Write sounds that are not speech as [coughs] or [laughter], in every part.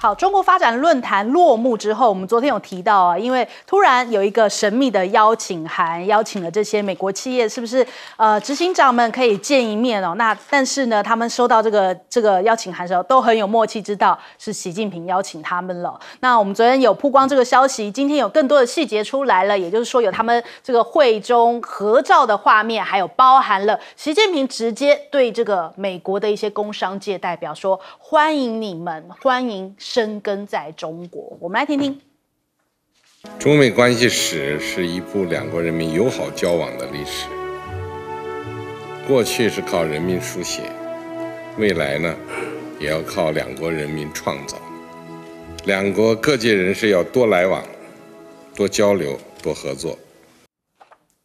好，中国发展论坛落幕之后，我们昨天有提到啊，因为突然有一个神秘的邀请函，邀请了这些美国企业，是不是？呃，执行长们可以见一面哦。那但是呢，他们收到这个这个邀请函的时候，都很有默契，知道是习近平邀请他们了。那我们昨天有曝光这个消息，今天有更多的细节出来了，也就是说有他们这个会中合照的画面，还有包含了习近平直接对这个美国的一些工商界代表说：“欢迎你们，欢迎。”生根在中国，我们来听听。中美关系史是一部两国人民友好交往的历史。过去是靠人民书写，未来呢，也要靠两国人民创造。两国各界人士要多来往，多交流，多合作。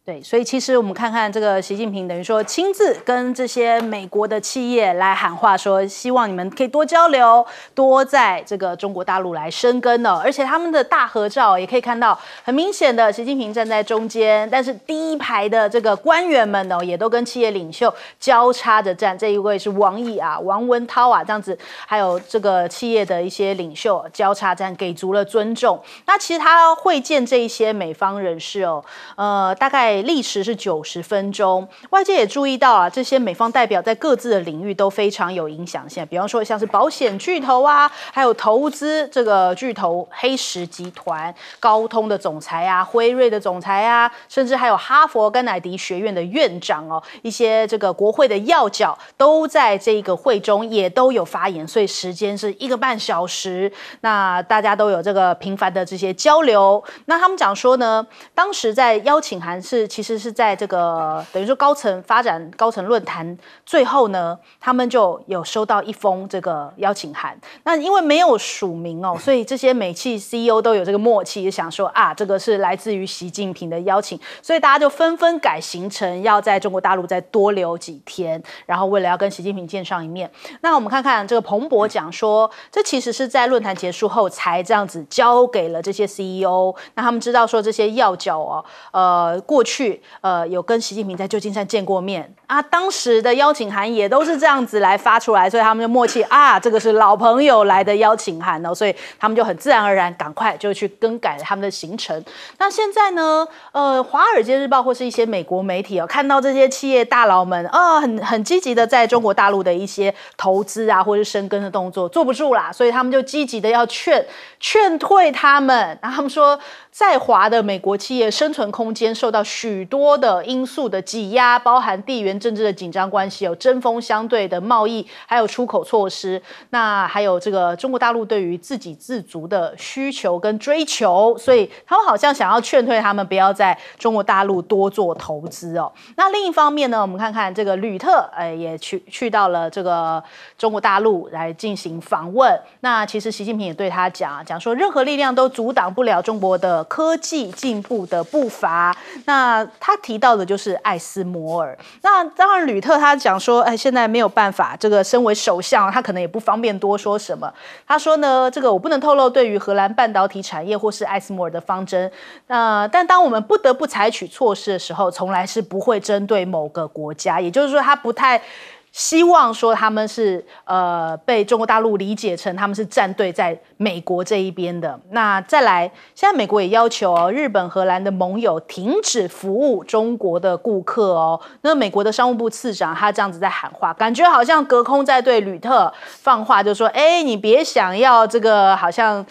对，所以其实我们看看这个习近平，等于说亲自跟这些美国的企业来喊话，说希望你们可以多交流，多在这个中国大陆来生根哦。而且他们的大合照也可以看到，很明显的习近平站在中间，但是第一排的这个官员们呢，也都跟企业领袖交叉着站。这一位是王毅啊，王文涛啊，这样子，还有这个企业的一些领袖交叉站，给足了尊重。那其实他会见这一些美方人士哦，呃，大概。历时是九十分钟，外界也注意到啊，这些美方代表在各自的领域都非常有影响在比方说像是保险巨头啊，还有投资这个巨头黑石集团、高通的总裁啊、辉瑞的总裁啊，甚至还有哈佛跟乃迪学院的院长哦，一些这个国会的要角都在这个会中也都有发言。所以时间是一个半小时，那大家都有这个频繁的这些交流。那他们讲说呢，当时在邀请函是。其实是在这个等于说高层发展高层论坛最后呢，他们就有收到一封这个邀请函。那因为没有署名哦，所以这些美企 CEO 都有这个默契，也想说啊，这个是来自于习近平的邀请，所以大家就纷纷改行程，要在中国大陆再多留几天，然后为了要跟习近平见上一面。那我们看看这个彭博讲说，这其实是在论坛结束后才这样子交给了这些 CEO，那他们知道说这些要角哦，呃，过去。去，呃，有跟习近平在旧金山见过面。啊，当时的邀请函也都是这样子来发出来，所以他们就默契啊，这个是老朋友来的邀请函哦，所以他们就很自然而然，赶快就去更改他们的行程。那现在呢，呃，华尔街日报或是一些美国媒体哦，看到这些企业大佬们啊，很很积极的在中国大陆的一些投资啊，或是深耕的动作，坐不住啦，所以他们就积极的要劝劝退他们。那他们说，在华的美国企业生存空间受到许多的因素的挤压，包含地缘。政治的紧张关系有针锋相对的贸易，还有出口措施，那还有这个中国大陆对于自给自足的需求跟追求，所以他们好像想要劝退他们不要在中国大陆多做投资哦。那另一方面呢，我们看看这个吕特，哎，也去去到了这个中国大陆来进行访问。那其实习近平也对他讲讲说，任何力量都阻挡不了中国的科技进步的步伐。那他提到的就是艾斯摩尔那。当然，吕特他讲说，哎，现在没有办法。这个身为首相，他可能也不方便多说什么。他说呢，这个我不能透露对于荷兰半导体产业或是艾斯摩尔的方针。呃，但当我们不得不采取措施的时候，从来是不会针对某个国家。也就是说，他不太。希望说他们是呃被中国大陆理解成他们是站队在美国这一边的。那再来，现在美国也要求日本、荷兰的盟友停止服务中国的顾客哦。那美国的商务部次长他这样子在喊话，感觉好像隔空在对吕特放话，就说：“哎，你别想要这个好像。”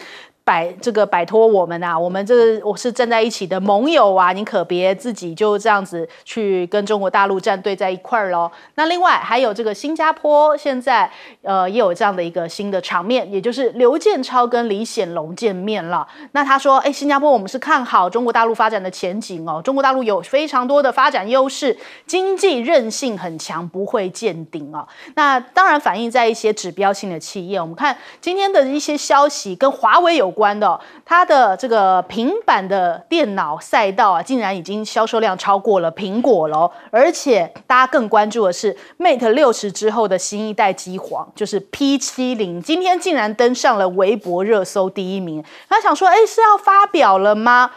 摆这个摆脱我们啊，我们这我是站在一起的盟友啊，你可别自己就这样子去跟中国大陆站队在一块儿喽。那另外还有这个新加坡，现在呃也有这样的一个新的场面，也就是刘建超跟李显龙见面了。那他说，哎，新加坡我们是看好中国大陆发展的前景哦，中国大陆有非常多的发展优势，经济韧性很强，不会见顶哦。那当然反映在一些指标性的企业，我们看今天的一些消息跟华为有。关的，它的这个平板的电脑赛道啊，竟然已经销售量超过了苹果了，而且大家更关注的是 Mate 六十之后的新一代机皇，就是 P 七零，今天竟然登上了微博热搜第一名。他想说，哎，是要发表了吗？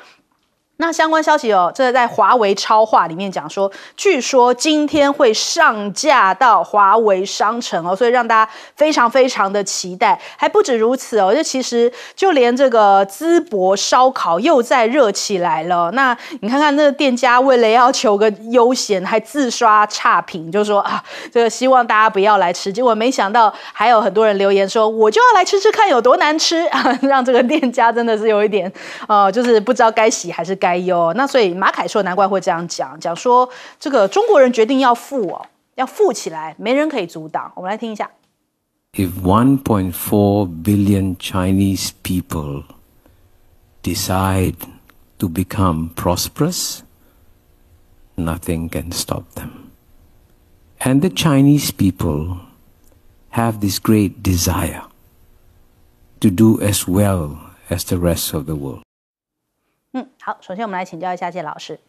那相关消息哦，这个在华为超话里面讲说，据说今天会上架到华为商城哦，所以让大家非常非常的期待。还不止如此哦，就其实就连这个淄博烧烤又在热起来了。那你看看那个店家为了要求个悠闲，还自刷差评，就说啊，这个希望大家不要来吃。结果没想到还有很多人留言说，我就要来吃吃看有多难吃啊，[laughs] 让这个店家真的是有一点，呃，就是不知道该洗还是该。该哟。那所以马凯说，难怪会这样讲，讲说这个中国人决定要富哦，要富起来，没人可以阻挡。我们来听一下。If 1.4 billion Chinese people decide to become prosperous, nothing can stop them. And the Chinese people have this great desire to do as well as the rest of the world. 嗯，好，首先我们来请教一下谢老师。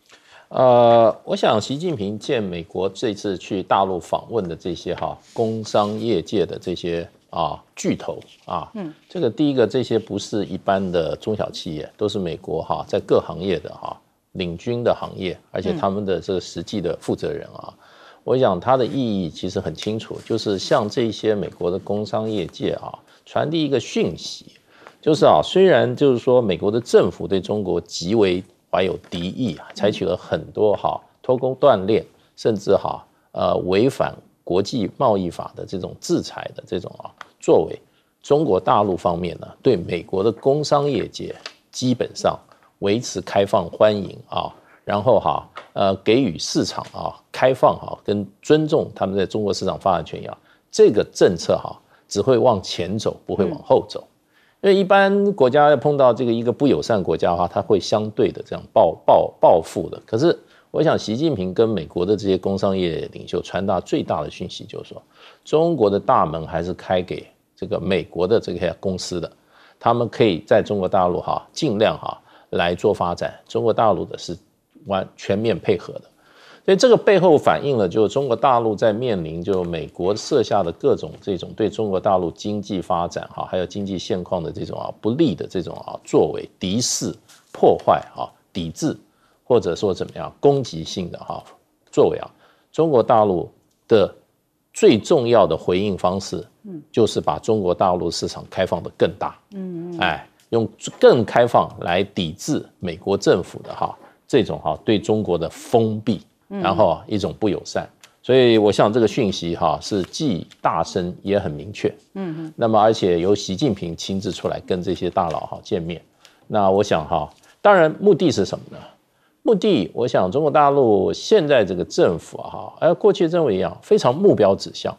呃，我想习近平见美国这次去大陆访问的这些哈，工商业界的这些啊巨头啊，嗯，这个第一个，这些不是一般的中小企业，都是美国哈在各行业的哈领军的行业，而且他们的这个实际的负责人啊，我想它的意义其实很清楚，就是向这些美国的工商业界啊传递一个讯息。就是啊，虽然就是说，美国的政府对中国极为怀有敌意啊，采取了很多哈脱钩断裂，甚至哈呃违反国际贸易法的这种制裁的这种啊作为，中国大陆方面呢，对美国的工商业界基本上维持开放欢迎啊，然后哈呃给予市场啊开放啊跟尊重他们在中国市场发展权益，啊，这个政策哈只会往前走，不会往后走。因为一般国家碰到这个一个不友善国家的话，他会相对的这样报报报复的。可是我想，习近平跟美国的这些工商业领袖传达最大的讯息，就是说，中国的大门还是开给这个美国的这些公司的，他们可以在中国大陆哈尽量哈来做发展，中国大陆的是完全面配合的。所以这个背后反映了，就是中国大陆在面临就美国设下的各种这种对中国大陆经济发展哈，还有经济现况的这种啊不利的这种啊作为敌视、破坏啊、抵制，或者说怎么样攻击性的哈作为啊，中国大陆的最重要的回应方式，就是把中国大陆市场开放的更大，嗯，哎，用更开放来抵制美国政府的哈这种哈对中国的封闭。然后一种不友善，所以我想这个讯息哈是既大声也很明确。嗯嗯。那么而且由习近平亲自出来跟这些大佬哈见面，那我想哈，当然目的是什么呢？目的我想中国大陆现在这个政府啊哈，跟过去政府一样非常目标指向。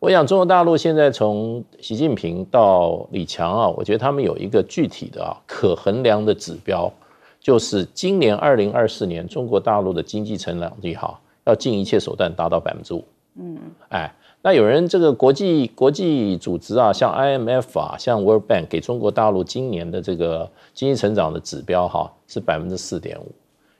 我想中国大陆现在从习近平到李强啊，我觉得他们有一个具体的啊可衡量的指标。就是今年二零二四年，中国大陆的经济成长率哈，要尽一切手段达到百分之五。嗯，哎，那有人这个国际国际组织啊，像 IMF 啊，像 World Bank 给中国大陆今年的这个经济成长的指标哈是百分之四点五。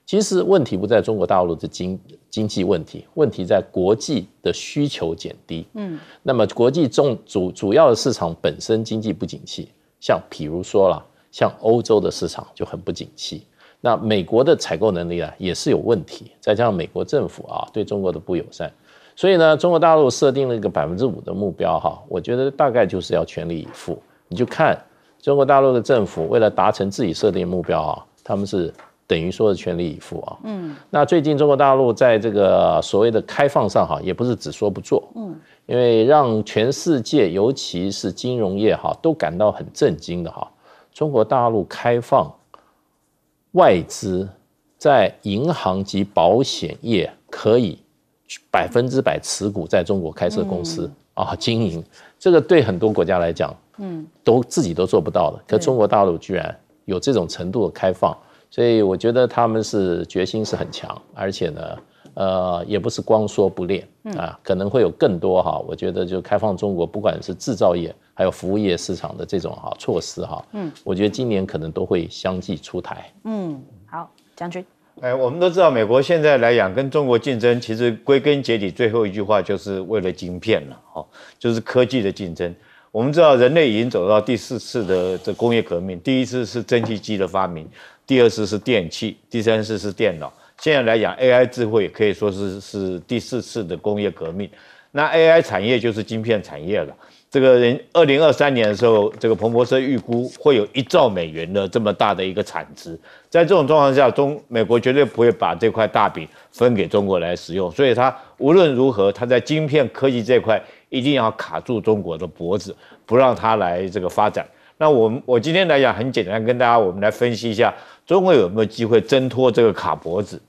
其实问题不在中国大陆的经经济问题，问题在国际的需求减低。嗯，那么国际重主主要的市场本身经济不景气，像譬如说了。像欧洲的市场就很不景气，那美国的采购能力啊也是有问题，再加上美国政府啊对中国的不友善，所以呢，中国大陆设定了一个百分之五的目标哈，我觉得大概就是要全力以赴。你就看中国大陆的政府为了达成自己设定目标啊，他们是等于说是全力以赴啊。嗯。那最近中国大陆在这个所谓的开放上哈，也不是只说不做。嗯。因为让全世界尤其是金融业哈都感到很震惊的哈。中国大陆开放外资在银行及保险业可以百分之百持股，在中国开设公司啊经营，这个对很多国家来讲，嗯，都自己都做不到的。可中国大陆居然有这种程度的开放，所以我觉得他们是决心是很强，而且呢。呃，也不是光说不练啊，可能会有更多哈。我觉得就开放中国，不管是制造业还有服务业市场的这种哈措施哈，嗯，我觉得今年可能都会相继出台。嗯，好，将军。哎，我们都知道，美国现在来讲跟中国竞争，其实归根结底最后一句话就是为了晶片了，哈，就是科技的竞争。我们知道，人类已经走到第四次的这工业革命，第一次是蒸汽机的发明，第二次是电器，第三次是电脑。现在来讲，AI 智慧可以说是是第四次的工业革命。那 AI 产业就是晶片产业了。这个人二零二三年的时候，这个彭博社预估会有一兆美元的这么大的一个产值。在这种状况下，中美国绝对不会把这块大饼分给中国来使用。所以，他无论如何，他在晶片科技这块一定要卡住中国的脖子，不让他来这个发展。那我们我今天来讲很简单，跟大家我们来分析一下，中国有没有机会挣脱这个卡脖子？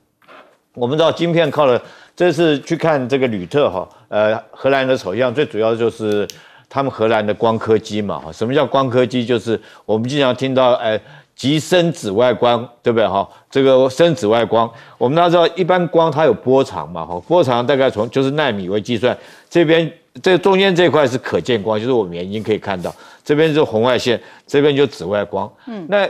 我们知道晶片靠了，这次去看这个吕特哈，呃，荷兰的首相最主要就是他们荷兰的光刻机嘛哈。什么叫光刻机？就是我们经常听到哎，极深紫外光，对不对哈？这个深紫外光，我们大家知道，一般光它有波长嘛哈，波长大概从就是纳米为计算，这边这中间这块是可见光，就是我们眼睛可以看到，这边是红外线，这边就紫外光。嗯，那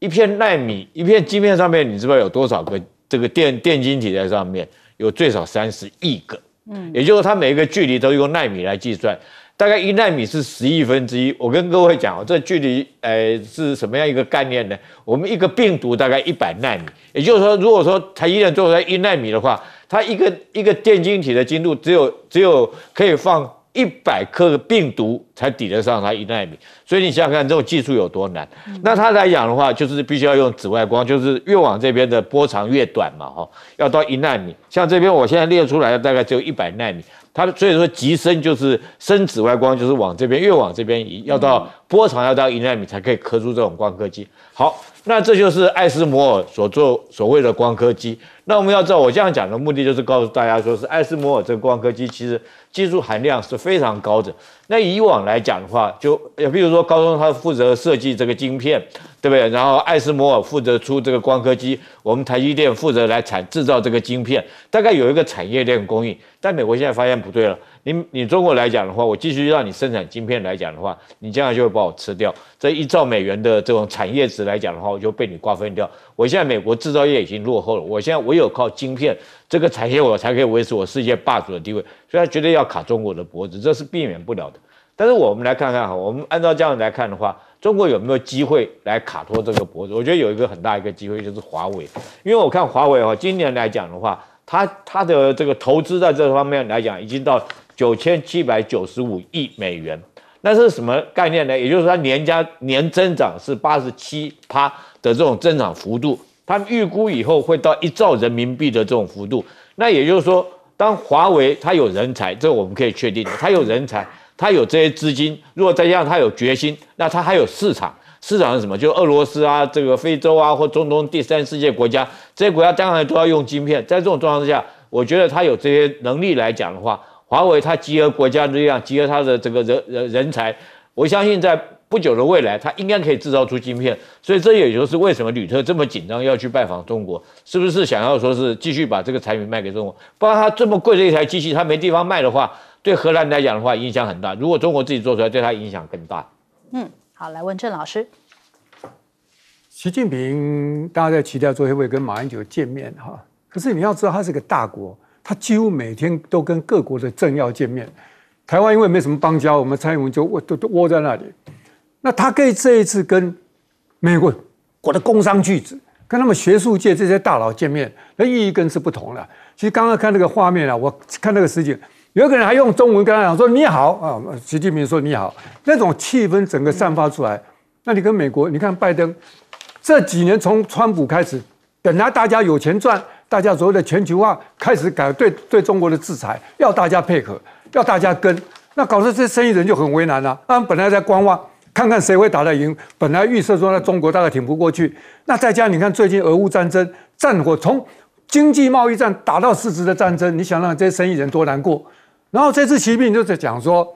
一片纳米一片晶片上面，你知道有多少个？这个电电晶体在上面有最少三十亿个，嗯，也就是它每一个距离都用纳米来计算，大概一纳米是十亿分之一。我跟各位讲，这距离，呃，是什么样一个概念呢？我们一个病毒大概一百纳米，也就是说，如果说它依然做出来一纳米的话，它一个一个电晶体的精度只有只有可以放。一百克的病毒才抵得上它一纳米，所以你想想看这种技术有多难？那它来讲的话，就是必须要用紫外光，就是越往这边的波长越短嘛，哈，要到一纳米。像这边我现在列出来的大概只有一百纳米，它所以说极深就是深紫外光，就是往这边越往这边移，要到波长要到一纳米才可以刻出这种光刻机。好，那这就是爱斯摩尔所做所谓的光刻机。那我们要知道，我这样讲的目的就是告诉大家，说是爱斯摩尔这个光刻机其实技术含量是非常高的。那以往来讲的话，就也比如说高通，他负责设计这个晶片，对不对？然后爱斯摩尔负责出这个光刻机，我们台积电负责来产制造这个晶片，大概有一个产业链供应。但美国现在发现不对了，你你中国来讲的话，我继续让你生产晶片来讲的话，你这样就会把我吃掉。这一兆美元的这种产业值来讲的话，我就被你瓜分掉。我现在美国制造业已经落后了，我现在我。只有靠晶片这个产业，我才可以维持我世界霸主的地位，所以他绝对要卡中国的脖子，这是避免不了的。但是我们来看看哈，我们按照这样来看的话，中国有没有机会来卡脱这个脖子？我觉得有一个很大一个机会就是华为，因为我看华为哈，今年来讲的话，它它的这个投资在这方面来讲已经到九千七百九十五亿美元，那是什么概念呢？也就是说，它年加年增长是八十七趴的这种增长幅度。他预估以后会到一兆人民币的这种幅度，那也就是说，当华为它有人才，这我们可以确定，它有人才，它有这些资金，如果再加上它有决心，那它还有市场。市场是什么？就俄罗斯啊，这个非洲啊，或中东第三世界国家，这些国家当然都要用晶片。在这种状况下，我觉得它有这些能力来讲的话，华为它集合国家力量，集合它的这个人人人才，我相信在。不久的未来，它应该可以制造出晶片，所以这也就是为什么吕特这么紧张要去拜访中国，是不是想要说是继续把这个产品卖给中国？不然它这么贵的一台机器，它没地方卖的话，对荷兰来讲的话影响很大。如果中国自己做出来，对它影响更大。嗯，好，来问郑老师。习近平，大家在习家做会跟马英九见面哈。可是你要知道，他是个大国，他几乎每天都跟各国的政要见面。台湾因为没什么邦交，我们蔡英文就窝都都窝在那里。那他可以这一次跟美国国的工商巨子，跟他们学术界这些大佬见面，那意义更是不同了。其实刚刚看那个画面啊，我看那个实景，有个人还用中文跟他讲说：“你好啊，习近平说你好。”那种气氛整个散发出来。那你跟美国，你看拜登这几年从川普开始，本来大家有钱赚，大家所谓的全球化开始改对对中国的制裁，要大家配合，要大家跟，那搞得这些生意人就很为难了。他们本来在观望。看看谁会打得赢。本来预测说那中国大概挺不过去，那再加你看最近俄乌战争，战火从经济贸易战打到实质的战争，你想让这些生意人多难过？然后这次习近平就在讲说，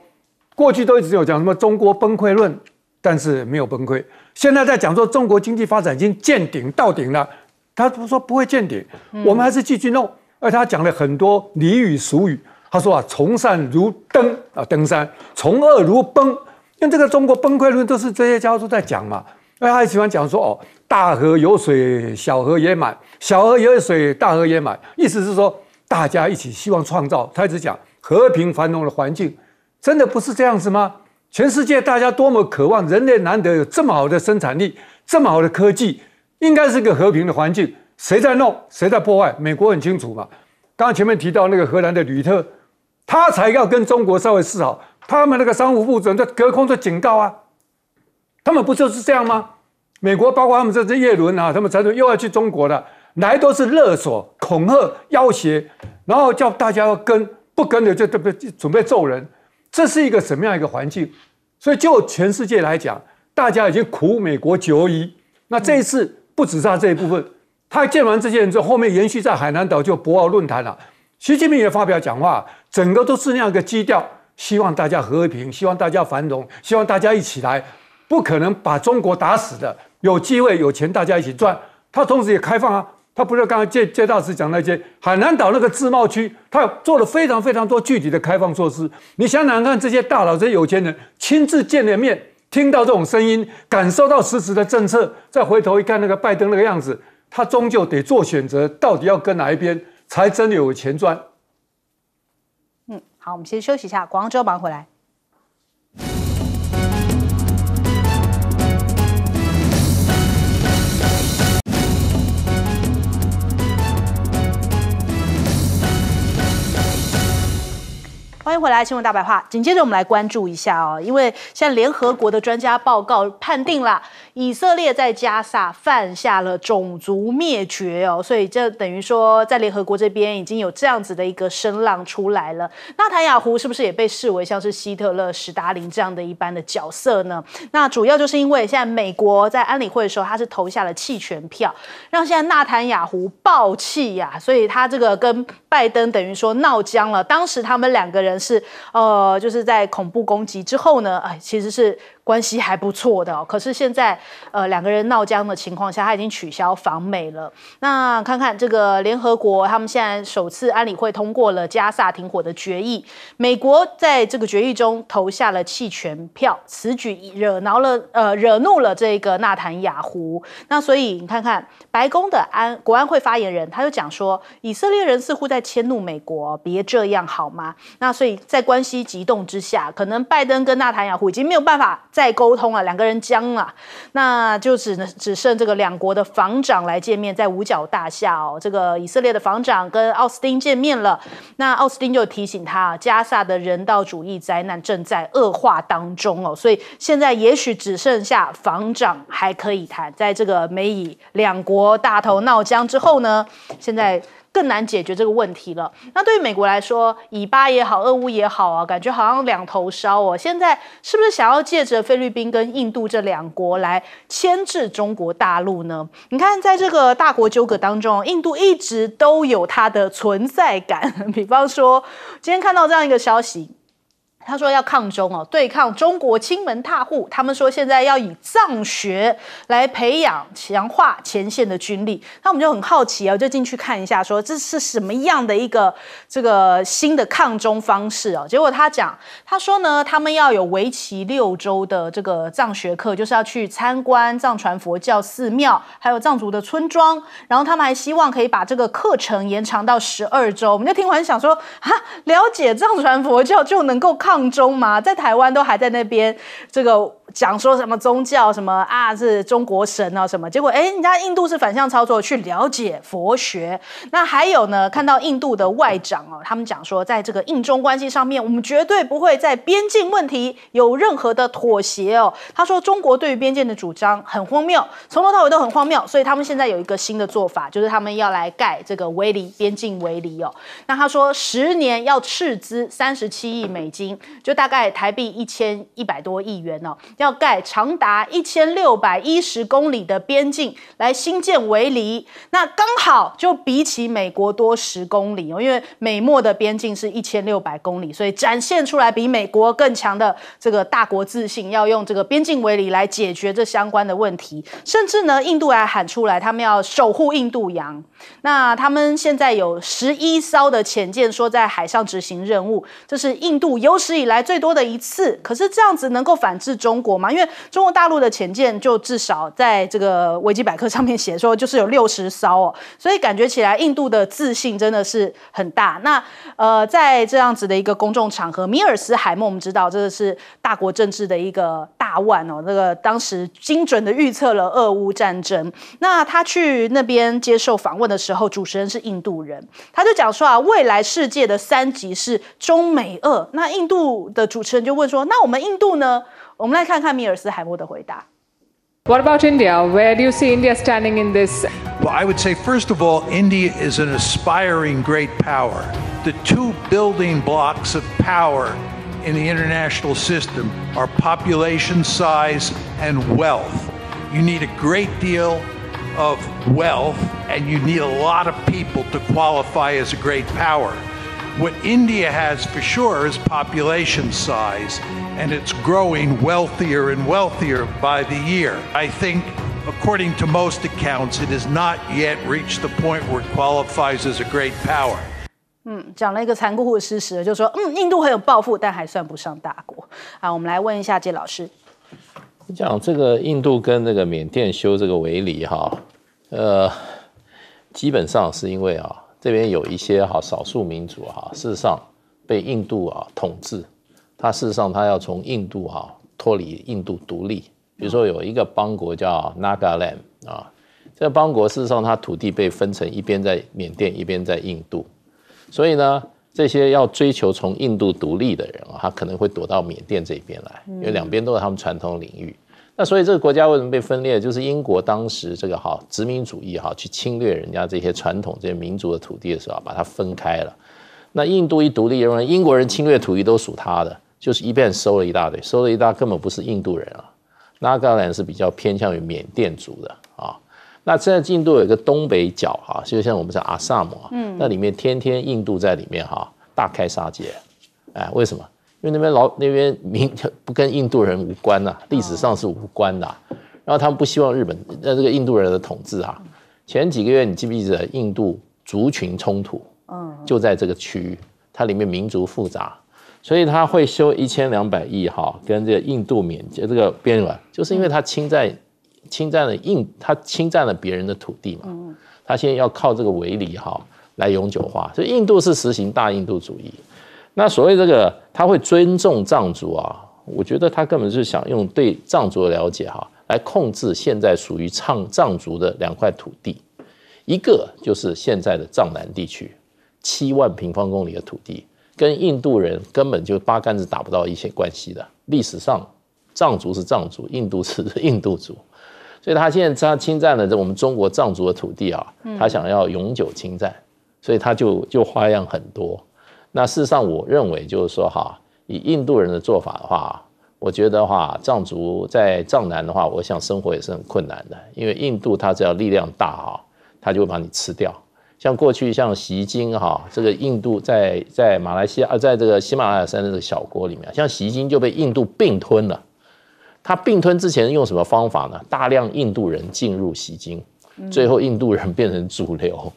过去都一直有讲什么中国崩溃论，但是没有崩溃。现在在讲说中国经济发展已经见顶到顶了，他不说不会见顶，我们还是继续弄。而他讲了很多俚语俗语，他说啊，从善如登啊，登山；从恶如崩。为这个中国崩溃论都是这些家伙都在讲嘛，哎，他喜欢讲说哦，大河有水小河也满，小河有水大河也满，意思是说大家一起希望创造。他一直讲和平繁荣的环境，真的不是这样子吗？全世界大家多么渴望，人类难得有这么好的生产力，这么好的科技，应该是个和平的环境。谁在弄？谁在破坏？美国很清楚嘛。刚前面提到那个荷兰的吕特，他才要跟中国稍微示好。他们那个商务部长在隔空在警告啊，他们不就是这样吗？美国包括他们这些叶伦啊，他们财团又要去中国了，来都是勒索、恐吓、要挟，然后叫大家跟不跟的就准备准备揍人，这是一个什么样一个环境？所以就全世界来讲，大家已经苦美国久矣。那这一次不止他这一部分，他见完这些人之后，后面延续在海南岛就博鳌论坛了，习近平也发表讲话，整个都是那样一个基调。希望大家和平，希望大家繁荣，希望大家一起来，不可能把中国打死的。有机会、有钱，大家一起赚。他同时也开放啊，他不是刚刚介介大师讲那些海南岛那个自贸区，他做了非常非常多具体的开放措施。你想想看，这些大佬、这些有钱人亲自见了面，听到这种声音，感受到实质的政策，再回头一看那个拜登那个样子，他终究得做选择，到底要跟哪一边才真的有钱赚。我们先休息一下，广州忙回来。欢迎回来，新闻大白话。紧接着，我们来关注一下哦，因为现在联合国的专家报告判定了。以色列在加沙犯下了种族灭绝哦，所以这等于说在联合国这边已经有这样子的一个声浪出来了。那坦雅胡是不是也被视为像是希特勒、史达林这样的一般的角色呢？那主要就是因为现在美国在安理会的时候，他是投下了弃权票，让现在纳坦雅胡爆气呀，所以他这个跟拜登等于说闹僵了。当时他们两个人是呃，就是在恐怖攻击之后呢，哎，其实是。关系还不错的，可是现在，呃，两个人闹僵的情况下，他已经取消访美了。那看看这个联合国，他们现在首次安理会通过了加萨停火的决议，美国在这个决议中投下了弃权票，此举惹恼了呃，惹怒了这个纳坦雅胡。那所以你看看白宫的安国安会发言人，他就讲说，以色列人似乎在迁怒美国，别这样好吗？那所以在关系急动之下，可能拜登跟纳坦雅胡已经没有办法。再沟通啊，两个人僵了，那就只能只剩这个两国的防长来见面，在五角大厦哦，这个以色列的防长跟奥斯汀见面了，那奥斯汀就提醒他，加萨的人道主义灾难正在恶化当中哦，所以现在也许只剩下防长还可以谈，在这个美以两国大头闹僵之后呢，现在。更难解决这个问题了。那对于美国来说，以巴也好，俄乌也好啊，感觉好像两头烧。哦。现在是不是想要借着菲律宾跟印度这两国来牵制中国大陆呢？你看，在这个大国纠葛当中，印度一直都有它的存在感。[laughs] 比方说，今天看到这样一个消息。他说要抗中哦，对抗中国亲门踏户。他们说现在要以藏学来培养、强化前线的军力。那我们就很好奇啊，就进去看一下，说这是什么样的一个这个新的抗中方式哦。结果他讲，他说呢，他们要有为期六周的这个藏学课，就是要去参观藏传佛教寺庙，还有藏族的村庄。然后他们还希望可以把这个课程延长到十二周。我们就听完想说啊，了解藏传佛教就能够抗。抗中嘛，在台湾都还在那边这个讲说什么宗教什么啊，是中国神啊什么？结果哎，人家印度是反向操作，去了解佛学。那还有呢，看到印度的外长哦，他们讲说，在这个印中关系上面，我们绝对不会在边境问题有任何的妥协哦。他说，中国对于边境的主张很荒谬，从头到尾都很荒谬。所以他们现在有一个新的做法，就是他们要来盖这个围篱，边境围篱哦。那他说，十年要斥资三十七亿美金。就大概台币一千一百多亿元哦，要盖长达一千六百一十公里的边境来新建围篱，那刚好就比起美国多十公里哦，因为美墨的边境是一千六百公里，所以展现出来比美国更强的这个大国自信，要用这个边境围篱来解决这相关的问题，甚至呢，印度还喊出来他们要守护印度洋，那他们现在有十一艘的潜舰，说在海上执行任务，这是印度有史。史以来最多的一次，可是这样子能够反制中国吗？因为中国大陆的潜艇就至少在这个维基百科上面写说，就是有六十艘哦，所以感觉起来印度的自信真的是很大。那呃，在这样子的一个公众场合，米尔斯海默我们知道，这个是大国政治的一个。达万哦，这个当时精准的预测了俄乌战争。那他去那边接受访问的时候，主持人是印度人，他就讲说啊，未来世界的三级是中美俄。那印度的主持人就问说，那我们印度呢？我们来看看米尔斯海默的回答。What about India? Where do you see India standing in this? Well, I would say, first of all, India is an aspiring great power. The two building blocks of power. in the international system are population size and wealth. You need a great deal of wealth and you need a lot of people to qualify as a great power. What India has for sure is population size, and it's growing wealthier and wealthier by the year. I think, according to most accounts, it has not yet reached the point where it qualifies as a great power. 嗯，讲了一个残酷的事实，就是说，嗯，印度很有抱负，但还算不上大国。好，我们来问一下杰老师，讲这个印度跟那个缅甸修这个围篱哈，呃，基本上是因为啊，这边有一些哈少数民族哈，事实上被印度啊统治，他事实上他要从印度哈脱离印度独立。比如说有一个邦国叫 Naga Land 啊，这个邦国事实上它土地被分成一边在缅甸，一边在印度。所以呢，这些要追求从印度独立的人啊，他可能会躲到缅甸这边来，因为两边都是他们传统领域。那所以这个国家为什么被分裂？就是英国当时这个哈殖民主义哈去侵略人家这些传统这些民族的土地的时候，把它分开了。那印度一独立，因为英国人侵略土地都属他的，就是一遍收了一大堆，收了一大根本不是印度人啊。拉格兰是比较偏向于缅甸族的。那现在印度有一个东北角哈，就像我们讲阿萨姆啊，那里面天天印度在里面哈，大开杀戒，哎，为什么？因为那边老那边民不跟印度人无关呐，历史上是无关的，然后他们不希望日本那这个印度人的统治啊。前几个月你记不记得印度族群冲突？嗯，就在这个区域，它里面民族复杂，所以他会修一千两百亿哈，跟这个印度免这个边缘，就是因为它侵在。侵占了印，他侵占了别人的土地嘛？他现在要靠这个围篱哈来永久化，所以印度是实行大印度主义。那所谓这个他会尊重藏族啊？我觉得他根本是想用对藏族的了解哈来控制现在属于藏藏族的两块土地，一个就是现在的藏南地区，七万平方公里的土地，跟印度人根本就八竿子打不到一线关系的。历史上藏族是藏族，印度是 [laughs] 印度族。所以，他现在他侵占了这我们中国藏族的土地啊，他想要永久侵占，所以他就就花样很多。那事实上，我认为就是说哈，以印度人的做法的话，我觉得话藏族在藏南的话，我想生活也是很困难的，因为印度它只要力量大哈，它就会把你吃掉。像过去像锡金哈，这个印度在在马来西亚在这个喜马拉雅山的这个小国里面，像锡金就被印度并吞了。他并吞之前用什么方法呢？大量印度人进入西金，最后印度人变成主流。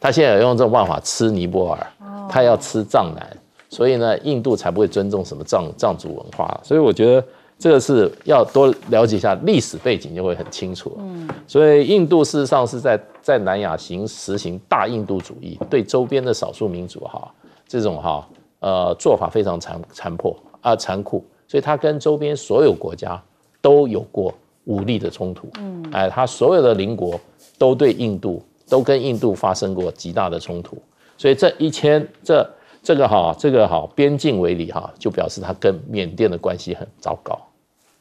他现在用这种办法吃尼泊尔，他要吃藏南，所以呢，印度才不会尊重什么藏藏族文化。所以我觉得这个是要多了解一下历史背景，就会很清楚。嗯，所以印度事实上是在在南亚行实行大印度主义，对周边的少数民族哈这种哈呃做法非常残残破啊残酷。所以他跟周边所有国家都有过武力的冲突，嗯，哎，他所有的邻国都对印度都跟印度发生过极大的冲突，所以这一千这这个哈这个哈边境为例哈，就表示他跟缅甸的关系很糟糕。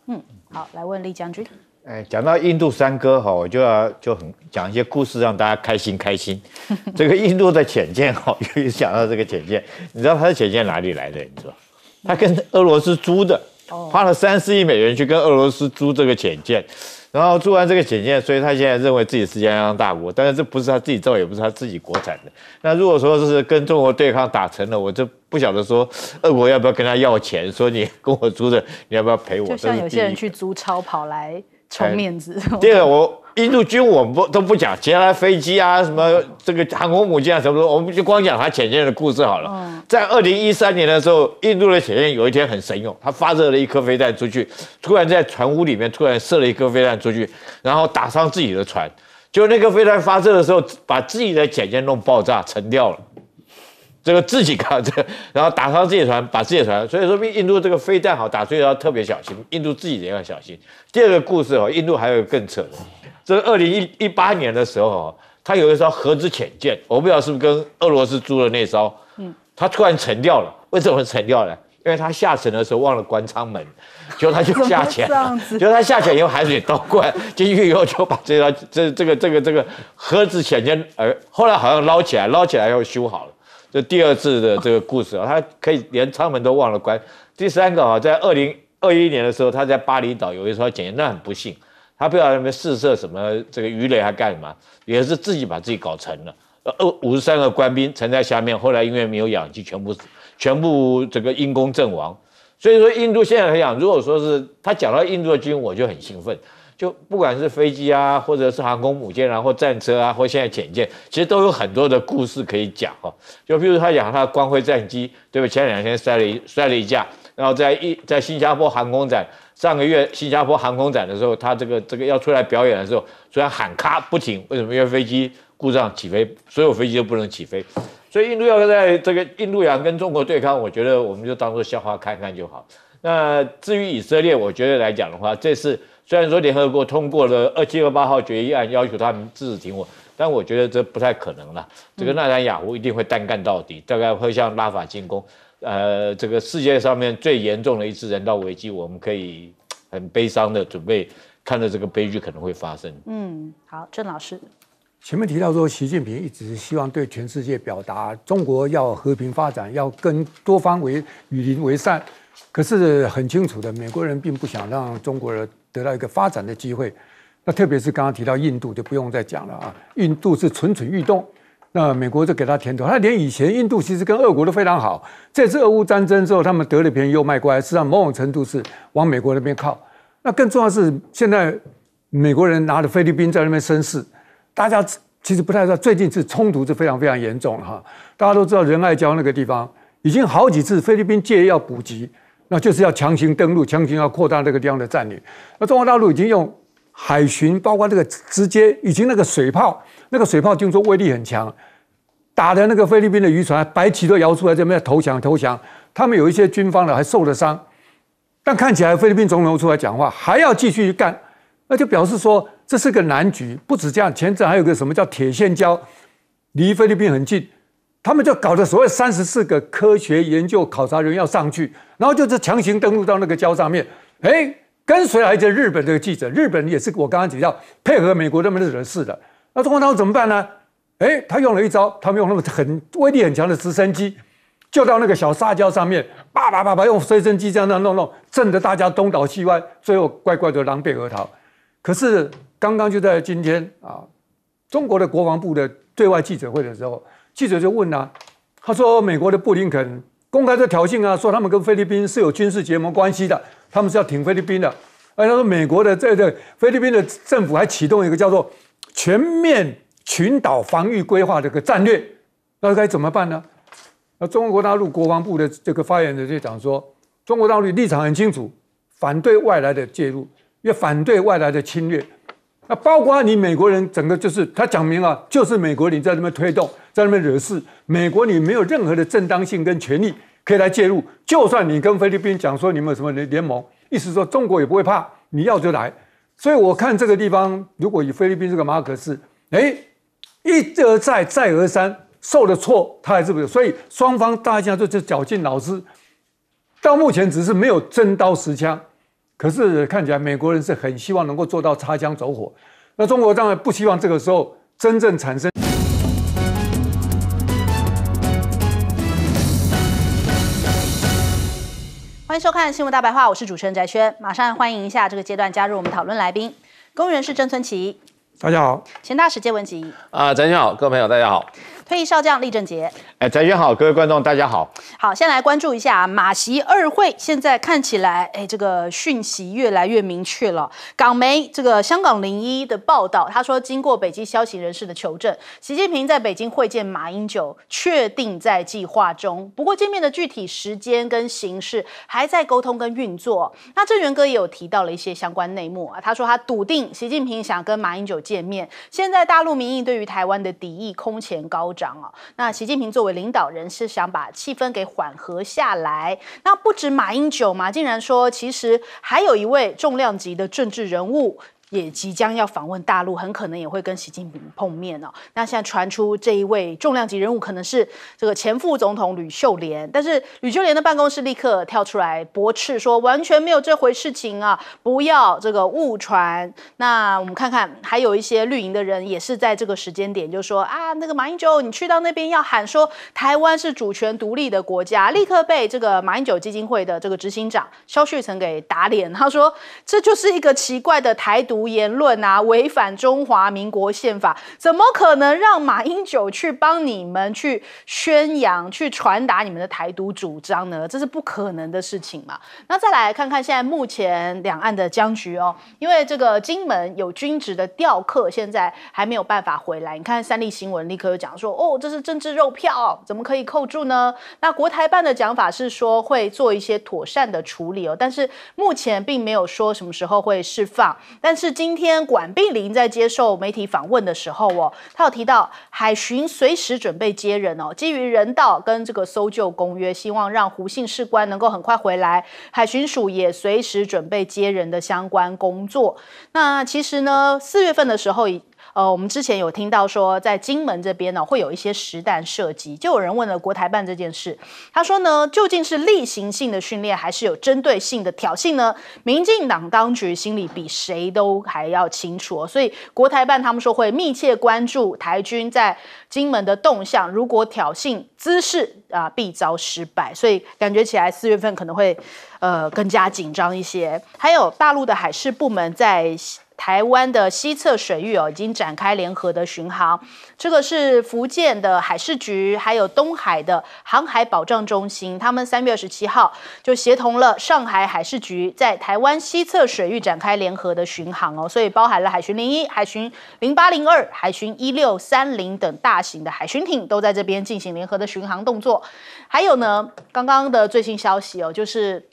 嗯，好，来问厉将军。哎，讲到印度三哥哈，我就要就很讲一些故事让大家开心开心。[laughs] 这个印度的浅见哈，[laughs] 又讲到这个浅见，你知道它的浅见哪里来的？你说？他跟俄罗斯租的，花了三四亿美元去跟俄罗斯租这个潜舰，然后租完这个潜舰，所以他现在认为自己是泱泱大国。但是这不是他自己造，也不是他自己国产的。那如果说是跟中国对抗打成了，我就不晓得说俄国要不要跟他要钱，说你跟我租的，你要不要赔我？就像有些人去租超跑来充面子。第二个 [laughs] 我。印度军我们不都不讲，其他飞机啊，什么这个航空母舰啊什么，我们就光讲它潜舰的故事好了。在二零一三年的时候，印度的潜舰有一天很神勇，他发射了一颗飞弹出去，突然在船坞里面突然射了一颗飞弹出去，然后打伤自己的船。就那个飞弹发射的时候，把自己的潜舰弄爆炸沉掉了。这个自己扛这，然后打伤自己船，把自己船。所以说，印度这个飞弹好打所以要特别小心，印度自己也要小心。第二个故事哦，印度还有更扯。的，这个二零一一八年的时候，哈，他有一艘核子潜舰，我不知道是不是跟俄罗斯租的那艘，嗯，它突然沉掉了。为什么沉掉呢？因为他下沉的时候忘了关舱门，[laughs] 结果他就下潜了，果他下潜以后海水倒灌 [laughs] 进去以后，就把这条这这个这个这个盒子潜艇，呃，后来好像捞起来，捞起来又修好了。这第二次的这个故事啊，他可以连舱门都忘了关。第三个啊，在二零二一年的时候，他在巴厘岛有一艘潜艇，那很不幸。他不要什么试射什么这个鱼雷还干什么，也是自己把自己搞沉了。呃，五十三个官兵沉在下面，后来因为没有氧气，全部全部这个因公阵亡。所以说，印度现在来讲，如果说是他讲到印度的军，我就很兴奋。就不管是飞机啊，或者是航空母舰，然后战车啊，或现在潜舰，其实都有很多的故事可以讲哈。就比如他讲他光辉战机，对不对？前两天摔了一摔了一架。然后在一在新加坡航空展上个月新加坡航空展的时候，他这个这个要出来表演的时候，虽然喊咔不停，为什么因为飞机故障起飞，所有飞机都不能起飞。所以印度要在这个印度洋跟中国对抗，我觉得我们就当做笑话看看就好。那至于以色列，我觉得来讲的话，这次虽然说联合国通过了二七二八号决议案，要求他们制止停火，但我觉得这不太可能了。这个纳坦雅胡一定会单干到底，大概会向拉法进攻。呃，这个世界上面最严重的一次人道危机，我们可以很悲伤的准备看到这个悲剧可能会发生。嗯，好，郑老师，前面提到说，习近平一直希望对全世界表达中国要和平发展，要跟多方为与邻为善，可是很清楚的，美国人并不想让中国人得到一个发展的机会。那特别是刚刚提到印度，就不用再讲了啊，印度是蠢蠢欲动。那美国就给他填头，他连以前印度其实跟俄国都非常好。这次俄乌战争之后，他们得了便宜又卖乖，事际上某种程度是往美国那边靠。那更重要是，现在美国人拿着菲律宾在那边生事，大家其实不太知道，最近是冲突是非常非常严重哈。大家都知道仁爱礁那个地方已经好几次菲律宾借要补给，那就是要强行登陆，强行要扩大这个地方的占领。那中国大陆已经用。海巡包括这个直接以及那个水炮，那个水炮听说威力很强，打的那个菲律宾的渔船，白旗都摇出来，怎么样投降投降？他们有一些军方的还受了伤，但看起来菲律宾总统出来讲话还要继续干，那就表示说这是个难局。不止这样，前阵还有个什么叫铁线礁，离菲律宾很近，他们就搞的所谓三十四个科学研究考察人要上去，然后就是强行登陆到那个礁上面，哎。跟随来的？日本这个记者，日本也是我刚刚提到配合美国边的人事的。那中国他们怎么办呢？哎，他用了一招，他们用那么很威力很强的直升机，就到那个小沙礁上面，叭叭叭叭，用直升机这样弄弄，震得大家东倒西歪，最后乖乖的狼狈而逃。可是刚刚就在今天啊，中国的国防部的对外记者会的时候，记者就问啊，他说美国的布林肯公开在挑衅啊，说他们跟菲律宾是有军事结盟关系的。他们是要挺菲律宾的，而他说美国的这个菲律宾的政府还启动一个叫做“全面群岛防御规划”的个战略，那该怎么办呢？那中国大陆国防部的这个发言人就讲说，中国大陆立场很清楚，反对外来的介入，要反对外来的侵略，那包括你美国人整个就是他讲明了，就是美国你在那边推动，在那边惹事，美国你没有任何的正当性跟权利。可以来介入，就算你跟菲律宾讲说你们有什么联联盟，意思说中国也不会怕，你要就来。所以我看这个地方，如果以菲律宾这个马可斯，哎，一而再再而三受了挫，他还是不。是？所以双方大家就就绞尽脑汁，到目前只是没有真刀实枪，可是看起来美国人是很希望能够做到擦枪走火，那中国当然不希望这个时候真正产生。收看新闻大白话，我是主持人翟轩。马上欢迎一下这个阶段加入我们讨论来宾，公园是士郑存奇。大家好，前大使谢文吉。啊，翟轩好，各位朋友大家好。退役少将厉正杰，哎，翟团好，各位观众大家好，好，先来关注一下马习二会，现在看起来，哎，这个讯息越来越明确了。港媒这个《香港零一》的报道，他说，经过北京消息人士的求证，习近平在北京会见马英九，确定在计划中，不过见面的具体时间跟形式还在沟通跟运作。那郑源哥也有提到了一些相关内幕啊，他说他笃定习近平想跟马英九见面，现在大陆民意对于台湾的敌意空前高。长哦，那习近平作为领导人是想把气氛给缓和下来。那不止马英九嘛，竟然说其实还有一位重量级的政治人物。也即将要访问大陆，很可能也会跟习近平碰面哦。那现在传出这一位重量级人物，可能是这个前副总统吕秀莲，但是吕秀莲的办公室立刻跳出来驳斥说，完全没有这回事情啊，不要这个误传。那我们看看，还有一些绿营的人也是在这个时间点就说啊，那个马英九，你去到那边要喊说台湾是主权独立的国家，立刻被这个马英九基金会的这个执行长肖旭成给打脸，他说这就是一个奇怪的台独。言论啊，违反中华民国宪法，怎么可能让马英九去帮你们去宣扬、去传达你们的台独主张呢？这是不可能的事情嘛。那再来看看现在目前两岸的僵局哦，因为这个金门有军职的调客，现在还没有办法回来。你看三立新闻立刻有讲说，哦，这是政治肉票，怎么可以扣住呢？那国台办的讲法是说会做一些妥善的处理哦，但是目前并没有说什么时候会释放，但是。今天管碧玲在接受媒体访问的时候，哦，他有提到海巡随时准备接人哦，基于人道跟这个搜救公约，希望让胡姓士官能够很快回来，海巡署也随时准备接人的相关工作。那其实呢，四月份的时候。呃，我们之前有听到说，在金门这边呢，会有一些实弹射击。就有人问了国台办这件事，他说呢，究竟是例行性的训练，还是有针对性的挑衅呢？民进党当局心里比谁都还要清楚哦。所以国台办他们说会密切关注台军在金门的动向，如果挑衅滋事啊，必遭失败。所以感觉起来四月份可能会呃更加紧张一些。还有大陆的海事部门在。台湾的西侧水域哦，已经展开联合的巡航。这个是福建的海事局，还有东海的航海保障中心，他们三月二十七号就协同了上海海事局，在台湾西侧水域展开联合的巡航哦。所以包含了海巡零一、海巡零八零二、海巡一六三零等大型的海巡艇，都在这边进行联合的巡航动作。还有呢，刚刚的最新消息哦，就是。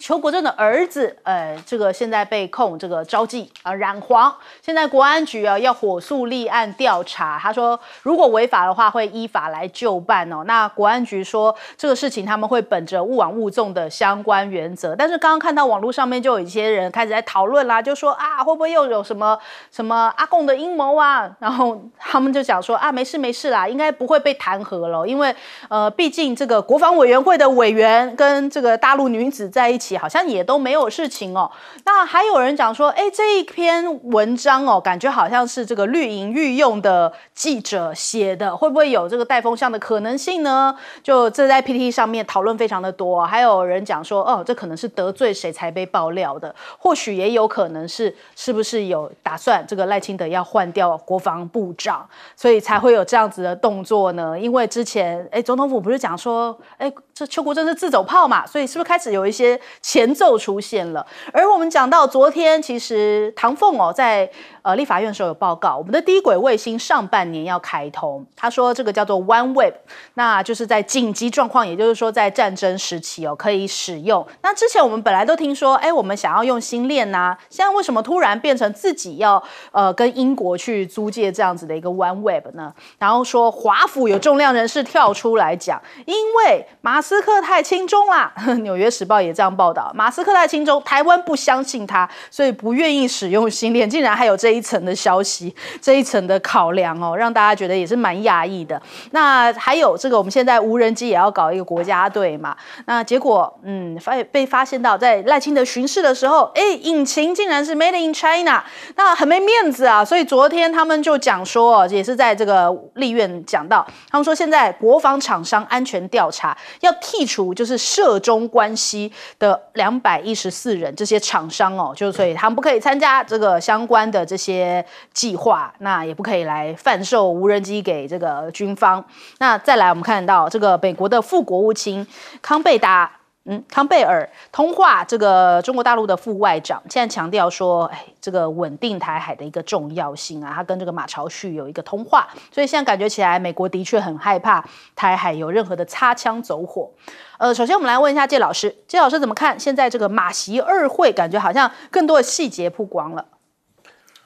邱国正的儿子，呃，这个现在被控这个招妓啊染黄，现在国安局啊要火速立案调查。他说，如果违法的话，会依法来就办哦。那国安局说，这个事情他们会本着勿往勿纵的相关原则。但是刚刚看到网络上面就有一些人开始在讨论啦，就说啊会不会又有什么什么阿贡的阴谋啊？然后他们就讲说啊没事没事啦，应该不会被弹劾了，因为呃毕竟这个国防委员会的委员跟这个大陆女子在一起。好像也都没有事情哦。那还有人讲说，哎，这一篇文章哦，感觉好像是这个绿营御用的记者写的，会不会有这个带风向的可能性呢？就这在 PT 上面讨论非常的多，还有人讲说，哦，这可能是得罪谁才被爆料的？或许也有可能是，是不是有打算这个赖清德要换掉国防部长，所以才会有这样子的动作呢？因为之前，哎，总统府不是讲说，哎。这邱国正是自走炮嘛，所以是不是开始有一些前奏出现了？而我们讲到昨天，其实唐凤哦在。呃，立法院的时候有报告，我们的低轨卫星上半年要开通。他说这个叫做 One Web，那就是在紧急状况，也就是说在战争时期哦，可以使用。那之前我们本来都听说，哎，我们想要用星链呐，现在为什么突然变成自己要呃跟英国去租借这样子的一个 One Web 呢？然后说华府有重量人士跳出来讲，因为马斯克太轻中啦。[laughs] 纽约时报也这样报道，马斯克太轻中，台湾不相信他，所以不愿意使用星链，竟然还有这。一层的消息，这一层的考量哦，让大家觉得也是蛮压抑的。那还有这个，我们现在无人机也要搞一个国家队嘛。那结果，嗯，发被发现到在赖清德巡视的时候，哎，引擎竟然是 Made in China，那很没面子啊。所以昨天他们就讲说，也是在这个立院讲到，他们说现在国防厂商安全调查要剔除就是涉中关系的两百一十四人，这些厂商哦，就所以他们不可以参加这个相关的这些。些计划，那也不可以来贩售无人机给这个军方。那再来，我们看到这个美国的副国务卿康贝达，嗯，康贝尔通话这个中国大陆的副外长，现在强调说，哎，这个稳定台海的一个重要性啊。他跟这个马朝旭有一个通话，所以现在感觉起来，美国的确很害怕台海有任何的擦枪走火。呃，首先我们来问一下谢老师，谢老师怎么看现在这个马习二会？感觉好像更多的细节曝光了。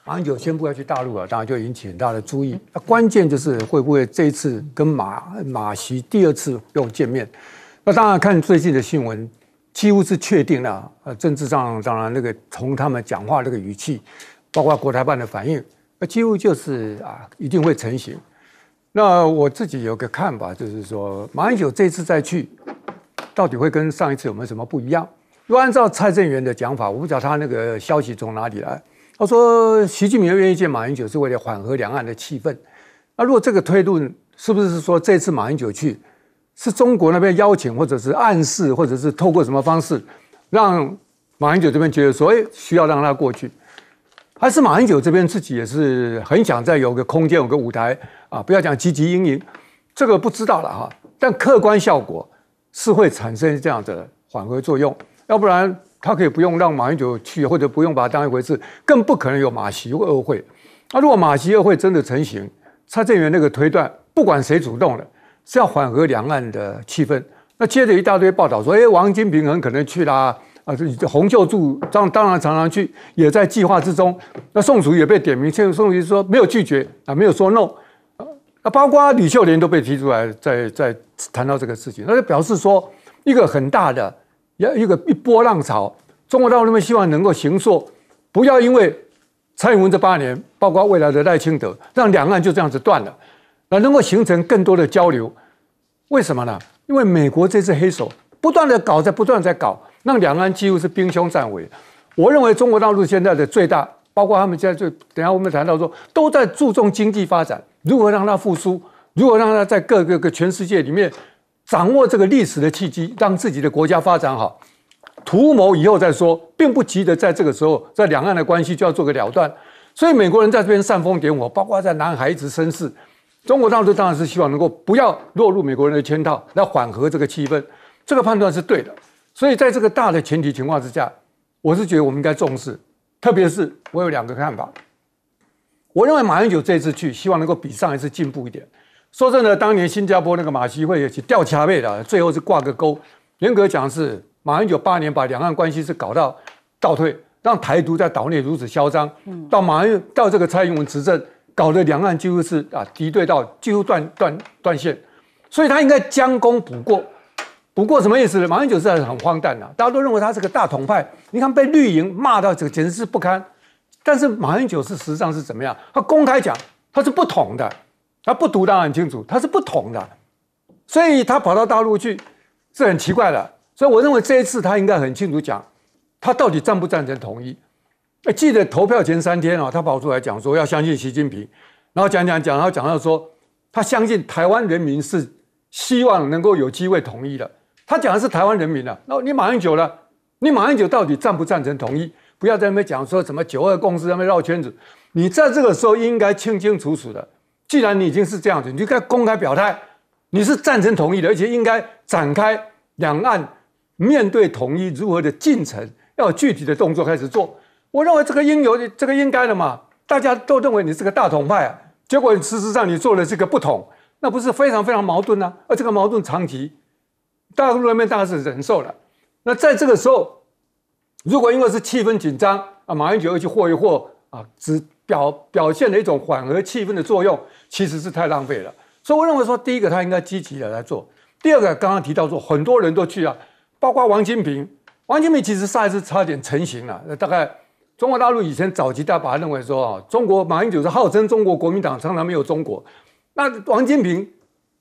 马英九宣布要去大陆了，当然就引起很大的注意。那关键就是会不会这一次跟马马习第二次又见面？那当然看最近的新闻，几乎是确定了。呃，政治上当然那个从他们讲话那个语气，包括国台办的反应，那几乎就是啊，一定会成型。那我自己有个看法，就是说马英九这次再去，到底会跟上一次有没有什么不一样？如果按照蔡正元的讲法，我不知道他那个消息从哪里来。他说，习近平愿意见马英九，是为了缓和两岸的气氛。那如果这个推论，是不是说这次马英九去，是中国那边邀请，或者是暗示，或者是透过什么方式，让马英九这边觉得说，哎，需要让他过去？还是马英九这边自己也是很想再有个空间、有个舞台啊？不要讲积极经营，这个不知道了哈。但客观效果是会产生这样的缓和作用，要不然。他可以不用让马英九去，或者不用把它当一回事，更不可能有马习二会。那如果马习二会真的成型，蔡正元那个推断，不管谁主动的，是要缓和两岸的气氛。那接着一大堆报道说，哎，王金平很可能去啦，啊，洪秀柱当当然常常去，也在计划之中。那宋楚也被点名，现在宋楚瑜说没有拒绝啊，没有说 no。啊，包括李秀莲都被提出来，在在谈到这个事情，那就表示说一个很大的。要一个一波浪潮，中国大陆那民希望能够行说，不要因为蔡英文这八年，包括未来的赖清德，让两岸就这样子断了，那能够形成更多的交流。为什么呢？因为美国这只黑手不断的搞，在不断在搞，让两岸几乎是兵凶战危。我认为中国大陆现在的最大，包括他们现在最，等下我们谈到说，都在注重经济发展，如何让它复苏，如何让它在各个个全世界里面。掌握这个历史的契机，让自己的国家发展好，图谋以后再说，并不急得在这个时候，在两岸的关系就要做个了断。所以美国人在这边煽风点火，包括在南海一直生事。中国大陆当然是希望能够不要落入美国人的圈套，来缓和这个气氛。这个判断是对的。所以在这个大的前提情况之下，我是觉得我们应该重视。特别是我有两个看法，我认为马英九这次去，希望能够比上一次进步一点。说真的，当年新加坡那个马习会也是吊桥位的，最后是挂个钩。严格讲是马英九八年把两岸关系是搞到倒退，让台独在岛内如此嚣张。嗯，到马英到这个蔡英文执政，搞得两岸几乎是啊敌对到几乎断断断线。所以他应该将功补过。不过什么意思？呢？马英九是很荒诞的，大家都认为他是个大统派。你看被绿营骂到这个简直是不堪。但是马英九是实际上是怎么样？他公开讲他是不统的。他不读当然清楚，他是不同的，所以他跑到大陆去是很奇怪的。所以我认为这一次他应该很清楚讲，他到底赞不赞成统一？记得投票前三天啊，他跑出来讲说要相信习近平，然后讲讲讲，然后讲到说他相信台湾人民是希望能够有机会统一的。他讲的是台湾人民啊，那你马英九呢？你马英九到底赞不赞成统一？不要在那边讲说什么九二共识那边绕圈子，你在这个时候应该清清楚楚的。既然你已经是这样子，你就该公开表态，你是赞成统一的，而且应该展开两岸面对统一如何的进程，要有具体的动作开始做。我认为这个应有，这个应该的嘛。大家都认为你是个大统派，啊，结果事实上你做了这个不统，那不是非常非常矛盾呢？而这个矛盾长期大陆那边当然是忍受了。那在这个时候，如果因为是气氛紧张啊，马英九又去和一和啊，只表表现了一种缓和气氛的作用。其实是太浪费了，所以我认为说，第一个他应该积极的来做；第二个，刚刚提到说，很多人都去了，包括王金平。王金平其实上一次差点成型了。那大概中国大陆以前早期大把认为说，啊，中国马英九是号称中国国民党从来没有中国。那王金平，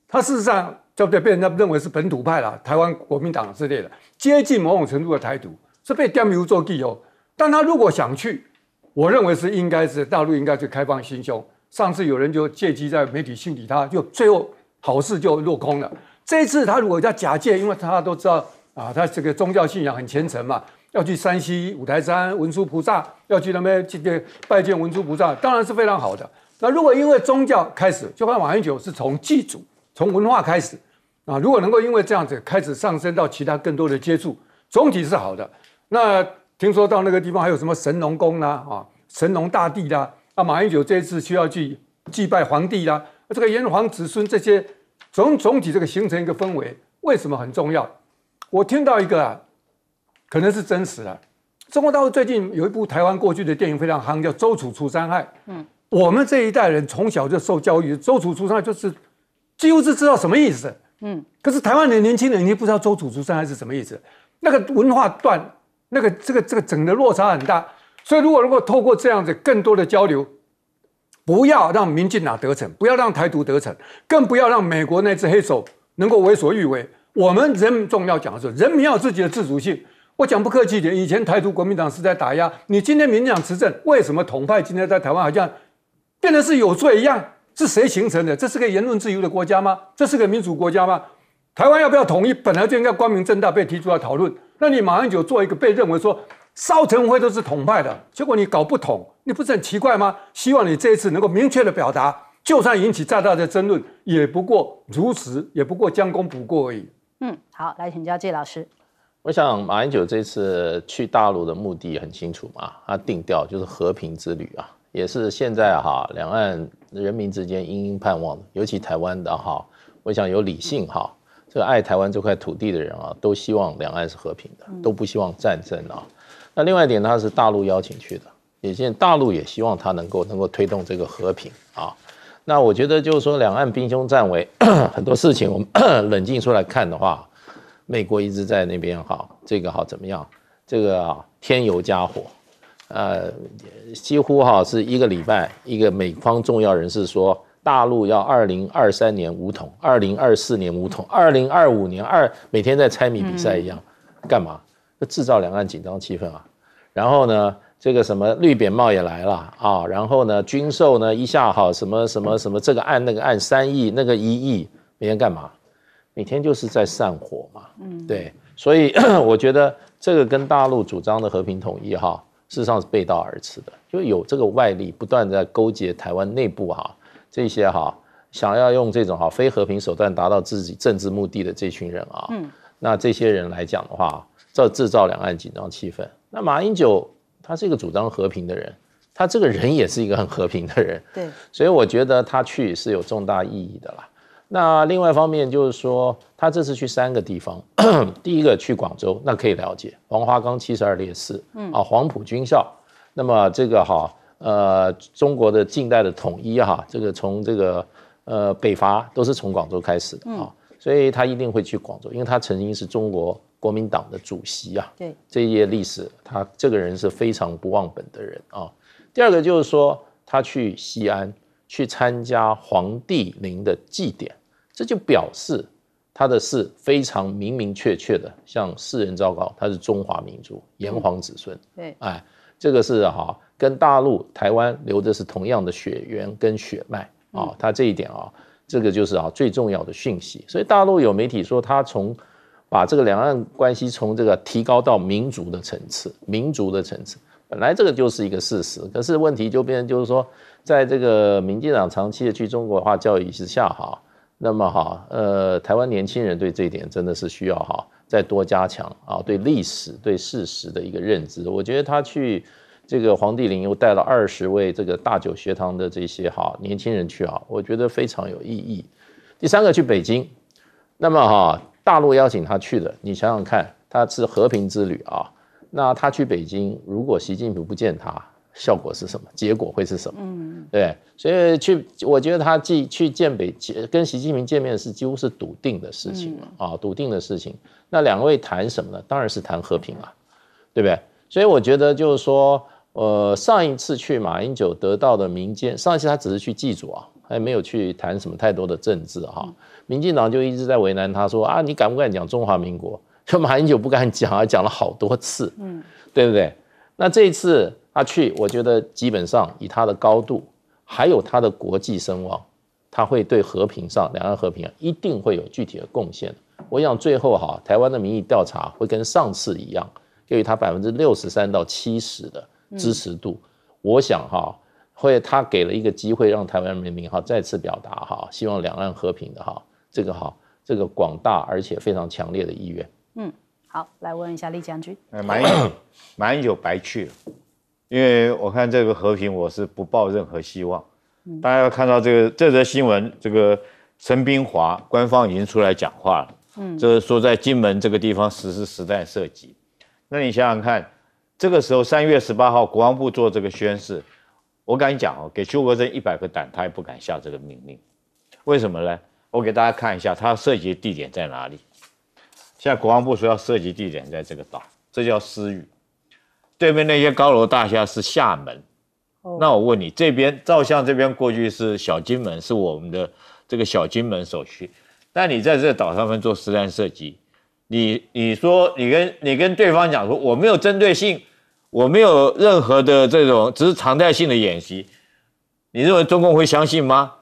他事实上就被被人家认为是本土派了，台湾国民党之类的，接近某种程度的台独，是被刁民如坐骑哦。但他如果想去，我认为是应该是大陆应该去开放心胸。上次有人就借机在媒体性比他，就最后好事就落空了。这一次他如果要假借，因为他都知道啊，他这个宗教信仰很虔诚嘛，要去山西五台山文殊菩萨，要去那边去拜见文殊菩萨，当然是非常好的。那如果因为宗教开始，就像马英九是从祭祖、从文化开始，啊，如果能够因为这样子开始上升到其他更多的接触，总体是好的。那听说到那个地方还有什么神农宫啦，啊，神农大帝啦。啊，马英九这一次需要去祭拜皇帝啦，这个炎黄子孙这些总总体这个形成一个氛围，为什么很重要？我听到一个啊，可能是真实的。中国大陆最近有一部台湾过去的电影非常夯，叫《周楚除三害》。嗯，我们这一代人从小就受教育，《周楚除三害》就是几乎是知道什么意思。嗯，可是台湾的年轻人已经不知道《周楚除三害》是什么意思，那个文化断，那个这个这个整的落差很大。所以，如果能够透过这样子更多的交流，不要让民进党得逞，不要让台独得逞，更不要让美国那只黑手能够为所欲为。我们人重要讲的是人民要自己的自主性。我讲不客气一点，以前台独国民党是在打压你，今天民进党执政，为什么统派今天在台湾好像变得是有罪一样？是谁形成的？这是个言论自由的国家吗？这是个民主国家吗？台湾要不要统一，本来就应该光明正大被提出来讨论。那你马上就做一个被认为说。烧成灰都是统派的结果，你搞不统，你不是很奇怪吗？希望你这一次能够明确的表达，就算引起再大的争论，也不过如此，也不过将功补过而已。嗯，好，来请教谢老师。我想马英九这次去大陆的目的很清楚嘛，他定调就是和平之旅啊，也是现在哈两岸人民之间殷殷盼望，尤其台湾的哈，我想有理性哈，这个爱台湾这块土地的人啊，都希望两岸是和平的，都不希望战争啊。那另外一点，他是大陆邀请去的，也现在大陆也希望他能够能够推动这个和平啊。那我觉得就是说，两岸兵凶战危，[clears throat] 很多事情我们冷静出来看的话，美国一直在那边哈，这个哈怎么样？这个啊，添油加火，呃，几乎哈是一个礼拜一个美方重要人士说，大陆要二零二三年五统，二零二四年五统，二零二五年二每天在猜谜比赛一样，干嘛？制造两岸紧张气氛啊，然后呢，这个什么绿扁帽也来了啊，然后呢，军售呢一下哈，什么什么什么这个案那个案三亿那个一亿，每天干嘛？每天就是在散火嘛。嗯，对，所以 [coughs] 我觉得这个跟大陆主张的和平统一哈，事实上是背道而驰的。就有这个外力不断在勾结台湾内部哈，这些哈想要用这种哈非和平手段达到自己政治目的的这群人啊，嗯，那这些人来讲的话。这制造两岸紧张气氛。那马英九他是一个主张和平的人，他这个人也是一个很和平的人。对，所以我觉得他去是有重大意义的啦。那另外一方面就是说，他这次去三个地方，[clears throat] 第一个去广州，那可以了解黄花岗七十二烈士，嗯啊，黄埔军校。那么这个哈，呃，中国的近代的统一哈，这个从这个呃北伐都是从广州开始的啊，所以他一定会去广州，因为他曾经是中国。国民党的主席啊，对，这一页历史，他这个人是非常不忘本的人啊。第二个就是说，他去西安去参加黄帝陵的祭典，这就表示他的事非常明明确确的向世人昭告，他是中华民族炎黄子孙。对，哎，这个是哈跟大陆台湾留的是同样的血缘跟血脉啊。他这一点啊，这个就是啊最重要的讯息。所以大陆有媒体说他从。把这个两岸关系从这个提高到民族的层次，民族的层次，本来这个就是一个事实，可是问题就变，就是说，在这个民进党长期的去中国化教育之下哈，那么哈，呃，台湾年轻人对这一点真的是需要哈，再多加强啊，对历史、对事实的一个认知。我觉得他去这个黄帝陵又带了二十位这个大九学堂的这些哈年轻人去啊，我觉得非常有意义。第三个去北京，那么哈。大陆邀请他去的，你想想看，他是和平之旅啊。那他去北京，如果习近平不见他，效果是什么？结果会是什么？嗯，对。所以去，我觉得他既去见北，跟习近平见面是几乎是笃定的事情了啊，笃定的事情。那两位谈什么呢？当然是谈和平啊，对不对？所以我觉得就是说，呃，上一次去马英九得到的民间，上一次他只是去祭祖啊，他没有去谈什么太多的政治哈。民进党就一直在为难他，说啊，你敢不敢讲中华民国？[laughs] 就马英九不敢讲，讲了好多次，嗯，对不对？那这次他去，我觉得基本上以他的高度，还有他的国际声望，他会对和平上两岸和平啊，一定会有具体的贡献。我想最后哈，台湾的民意调查会跟上次一样，给予他百分之六十三到七十的支持度。我想哈，会他给了一个机会，让台湾人民哈再次表达哈，希望两岸和平的哈。这个哈，这个广大而且非常强烈的意愿。嗯，好，来问一下厉将军。蛮蛮有白去了，因为我看这个和平，我是不抱任何希望。大家要看到这个这则新闻，这个陈斌华官方已经出来讲话了。嗯，这是说在金门这个地方实施实弹射击。那你想想看，这个时候三月十八号，国防部做这个宣示，我敢讲哦，给邱国珍一百个胆，他也不敢下这个命令。为什么呢？我给大家看一下，它及的地点在哪里？现在国防部说，要涉及地点在这个岛，这叫私域。对面那些高楼大厦是厦门。那我问你，这边照相这边过去是小金门，是我们的这个小金门守区。但你在这岛上面做实弹射击，你你说你跟你跟对方讲说我没有针对性，我没有任何的这种，只是常态性的演习。你认为中共会相信吗？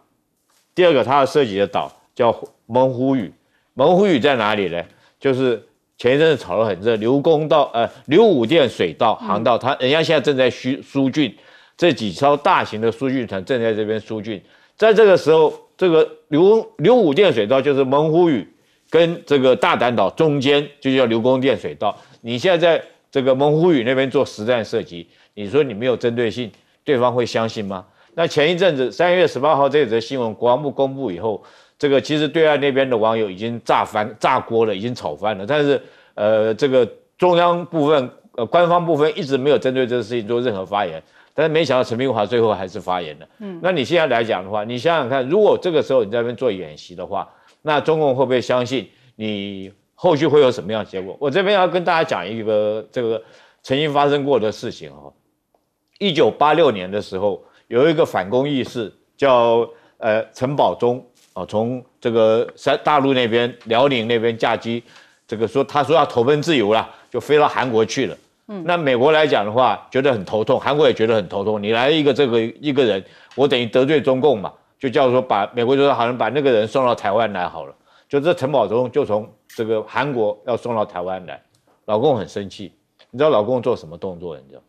第二个，它要涉及的岛叫猛虎屿，猛虎屿在哪里呢？就是前一阵子炒得很热，刘公道呃，刘武殿水道航道，他人家现在正在疏疏浚，这几艘大型的疏浚船正在这边疏浚。在这个时候，这个刘刘武殿水道就是猛虎屿跟这个大胆岛中间，就叫刘公殿水道。你现在在这个猛虎屿那边做实战射击，你说你没有针对性，对方会相信吗？那前一阵子，三月十八号这则新闻，国防部公布以后，这个其实对岸那边的网友已经炸翻、炸锅了，已经炒翻了。但是，呃，这个中央部分、呃，官方部分一直没有针对这个事情做任何发言。但是没想到陈明华最后还是发言了。嗯，那你现在来讲的话，你想想看，如果这个时候你在那边做演习的话，那中共会不会相信你后续会有什么样的结果？我这边要跟大家讲一个这个曾经发生过的事情哈，一九八六年的时候。有一个反攻意识，叫呃陈宝忠啊，从这个山大陆那边、辽宁那边驾机，这个说他说要投奔自由了，就飞到韩国去了。嗯，那美国来讲的话，觉得很头痛，韩国也觉得很头痛。你来一个这个一个人，我等于得罪中共嘛，就叫说把美国就说好像把那个人送到台湾来好了。就这陈宝忠就从这个韩国要送到台湾来，老公很生气，你知道老公做什么动作？你知道，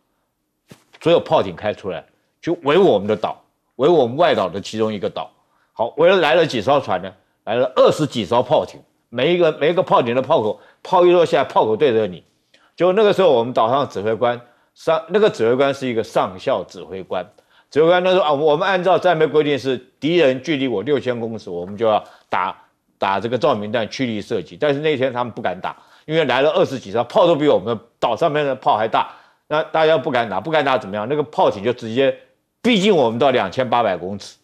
所有炮艇开出来。就围我们的岛，围我们外岛的其中一个岛。好，围了来了几艘船呢？来了二十几艘炮艇，每一个每一个炮艇的炮口，炮一落下，炮口对着你。就那个时候，我们岛上指挥官上，那个指挥官是一个上校指挥官。指挥官他说啊，我们按照战备规定是敌人距离我六千公尺，我们就要打打这个照明弹驱离射击。但是那天他们不敢打，因为来了二十几艘炮都比我们岛上面的炮还大，那大家不敢打，不敢打怎么样？那个炮艇就直接。毕竟我们到两千八百公尺，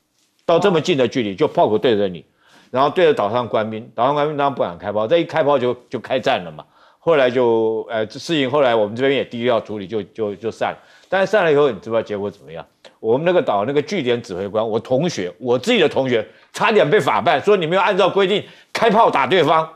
到这么近的距离，就炮口对着你，然后对着岛上官兵，岛上官兵当然不敢开炮，这一开炮就就开战了嘛。后来就呃事情后来我们这边也低调处理，就就就散了。但是散了以后，你知不知道结果怎么样？我们那个岛那个据点指挥官，我同学，我自己的同学，差点被法办，说你没有按照规定开炮打对方。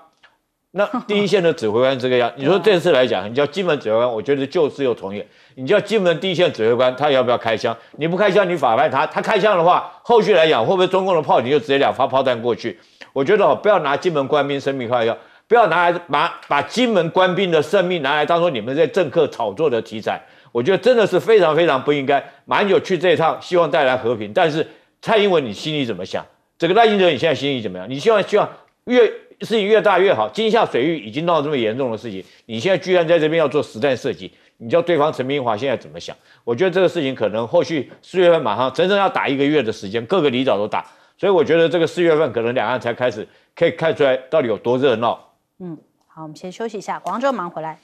那第一线的指挥官这个样，[laughs] 你说这次来讲，你叫金门指挥官，我觉得就是又同意。你叫金门第一线指挥官，他要不要开枪？你不开枪，你法办他；他开枪的话，后续来讲会不会中共的炮艇就直接两发炮弹过去？我觉得哦，不要拿金门官兵生命开玩笑，不要拿把把金门官兵的生命拿来当做你们在政客炒作的题材。我觉得真的是非常非常不应该。英九去这一趟，希望带来和平。但是蔡英文你心里怎么想？整个赖英德你现在心里怎么样？你希望希望越事情越大越好，金夏水域已经闹这么严重的事情，你现在居然在这边要做实弹射击，你知道对方陈明华现在怎么想？我觉得这个事情可能后续四月份马上真正要打一个月的时间，各个离岛都打，所以我觉得这个四月份可能两岸才开始可以看出来到底有多热闹。嗯，好，我们先休息一下，广州忙回来。